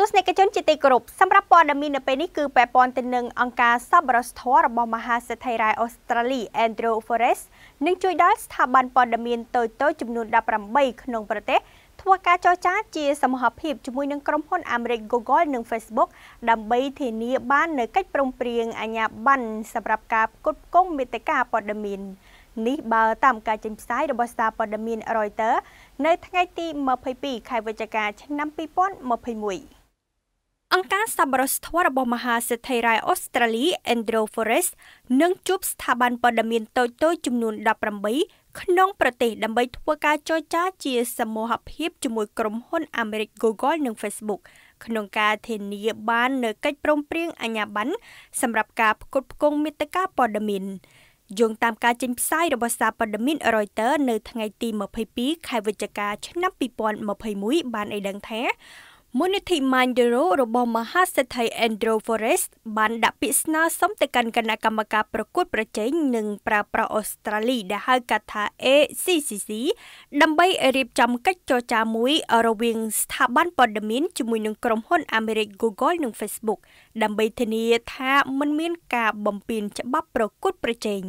ទស្សនិកជនជាទីគោរពសម្រាប់ព័ត៌មាននៅពេលនេះគឺពាក់ព័ន្ធទៅនឹងអង្គការសប្បុរសធម៌របស់មហាសេដ្ឋីរ៉ៃអូស្ត្រាលី Andrew Forrest នឹងជួយដល់ស្ថាប័នព័ត៌មានតូចៗចំនួន18ក្នុងប្រទេស ធ្វើការចរចាជាសមហភាពជាមួយនឹងក្រុមហ៊ុនអាមេរិក Google និង Facebook ដើម្បីធានាបាននូវកិច្ចព្រមព្រៀងអាជ្ញាប័ណ្ណសម្រាប់ការផ្គត់ផ្គង់មេតិកាព័ត៌មាននេះបើតាមការចេញផ្សាយរបស់សារព័ត៌មាន Reuters នៅថ្ងៃទី22ខែវិច្ឆិកាឆ្នាំ2021អង្គការសប្បុរសធម៌របស់មហាសេដ្ឋីរ៉ៃអូស្ត្រាលី Andrew Forrest នឹងជួបស្ថាប័នព័ត៌មានតូចៗចំនួន18ក្នុងប្រទេស ដើម្បីធ្វើការចរចាជាសមូហភាពជាមួយក្រុមហ៊ុនអាមេរិក Google និង Facebook ក្នុងការធានាបាននូវកិច្ចព្រមព្រៀងអាជ្ញាប័ណ្ណសម្រាប់ការផ្គត់ផ្គង់មាតិកាព័ត៌មានយោងតាមការចេញផ្សាយរបស់សារព័ត៌មាន Reuters នៅថ្ងៃទី22ខែវិច្ឆិកាឆ្នាំ2021បានឲ្យដឹងថាមូលនិធិ Mindero របស់មហាសេដ្ឋី Andrew Forrest បានដាក់ពាក្យស្នើសុំទៅកាន់គណៈកម្មការប្រកួតប្រជែងនិងប្រើប្រាស់អូស្ត្រាលីដែលហៅកាត់ថា ACCC ដើម្បីរៀបចំកិច្ចចរចាមួយរវាងស្ថាប័នព័ត៌មានជាមួយនឹងក្រុមហ៊ុនអាមេរិក Google និង Facebook ដើម្បីធានាថាមិនមានការបំពានច្បាប់ប្រកួតប្រជែង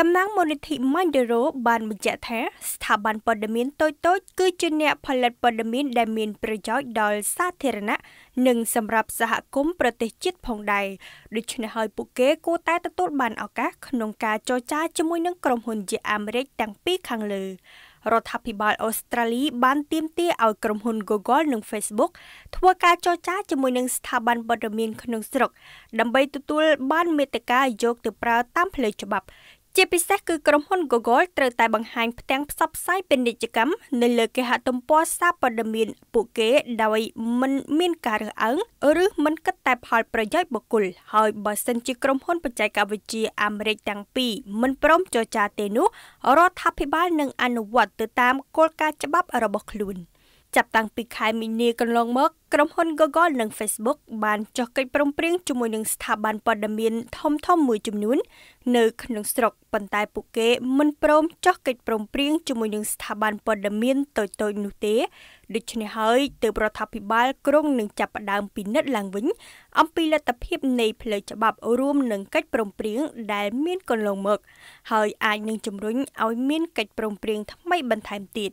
តំណាងមូលនិធិ Mindero បានបញ្ជាក់ថា ស្ថាប័នព័ត៌មានតូចៗគឺជាអ្នកផលិតព័ត៌មានដែលមានប្រយោជន៍ដល់សាធារណៈនិងសម្រាប់សហគមន៍ប្រទេសជាតិផងដែរដូច្នេះហើយពួកគេគួរតែទទួលបានឱកាសក្នុងការចរចាជាមួយនឹងក្រុមហ៊ុនជាអាមេរិកទាំងពីរខាងលើរដ្ឋាភិបាលអូស្ត្រាលីបានទាមទារឲ្យក្រុមហ៊ុន Google និង Facebook ធ្វើការចរចាជាមួយនឹងស្ថាប័នព័ត៌មានក្នុងស្រុកដើម្បីទទួលបានមេតិការយកទៅប្រើតាមផ្លូវច្បាប់ជាពិសេសគឺក្រុមហ៊ុន Google ត្រូវតែបង្ហាញផ្ទាំងផ្សព្វផ្សាយពាណិជ្ជកម្មនៅលើគេហទំព័រសារព័ត៌មានពួកគេដោយមិនមានការរើសអើងឬមិនគិតតែផលប្រយោជន៍បុគ្គលហើយបើសិនជាក្រុមហ៊ុនបច្ចេកវិទ្យាអាមេរិកទាំងពីរមិនព្រមចរចាទេនោះរដ្ឋាភិបាលនឹងអនុវត្តទៅតាមគោលការណ៍ច្បាប់របស់ខ្លួន។ចាប់តាំងពីខែមីនាកន្លងមកក្រុមហ៊ុន Google និង Facebook បានចុះកិច្ចព្រមព្រៀងជាមួយនឹងស្ថាប័នព័ត៌មាន ធំៗមួយចំនួន នៅក្នុងស្រុកប៉ុន្តែពួកគេមិនព្រមចុះកិច្ចព្រមព្រៀងជាមួយនឹងស្ថាប័នព័ត៌មានតូចៗនោះទេដូច្នេះហើយទើបរដ្ឋាភិបាលក្រុងនឹងចាប់ផ្ដើមពិនិត្យឡើងវិញអំពីលទ្ធភាពនៃផ្លូវច្បាប់រួមនឹងកិច្ចព្រមព្រៀងដែលមានកន្លងមក ហើយអាចនឹងជំរុញឲ្យមានកិច្ចព្រមព្រៀងថ្មីបន្ថែមទៀត